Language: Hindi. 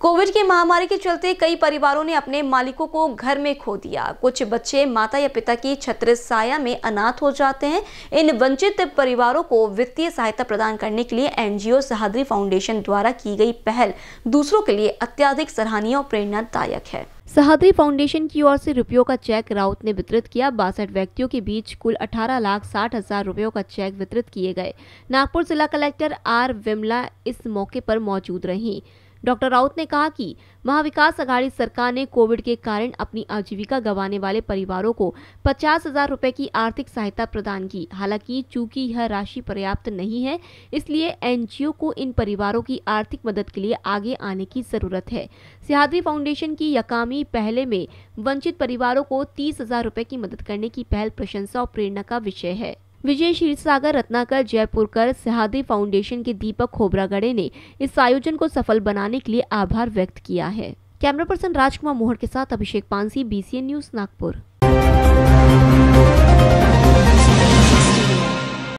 कोविड की महामारी के चलते कई परिवारों ने अपने मालिकों को घर में खो दिया कुछ बच्चे माता या पिता की छत्र साया में अनाथ हो जाते हैं इन वंचित परिवारों को वित्तीय सहायता प्रदान करने के लिए एनजीओ सहाद्री फाउंडेशन द्वारा की गई पहल दूसरों के लिए अत्याधिक सराहनीय और प्रेरणादायक है सहाद्री फाउंडेशन की ओर से रुपयों का चेक राउत ने वितरित किया बासठ व्यक्तियों के बीच कुल अठारह लाख साठ हजार रुपयों का चेक वितरित किए गए नागपुर जिला कलेक्टर आर विमला इस मौके पर मौजूद रहीं डॉक्टर राउत ने कहा कि महाविकास आघाड़ी सरकार ने कोविड के कारण अपनी आजीविका गंवाने वाले परिवारों को पचास हजार रूपए की आर्थिक सहायता प्रदान की हालांकि चूंकि यह राशि पर्याप्त नहीं है इसलिए एनजीओ को इन परिवारों की आर्थिक मदद के लिए आगे आने की जरूरत है सिहादरी फाउंडेशन की यकामी पहले में वंचित परिवारों को तीस हजार की मदद करने की पहल प्रशंसा और प्रेरणा का विषय है विजय क्षीरसागर रत्नाकर जयपुरकर सिहादी फाउंडेशन के दीपक खोबरागड़े ने इस आयोजन को सफल बनाने के लिए आभार व्यक्त किया है कैमरा पर्सन राजकुमार मोहर के साथ अभिषेक पानसी बीसीएन न्यूज नागपुर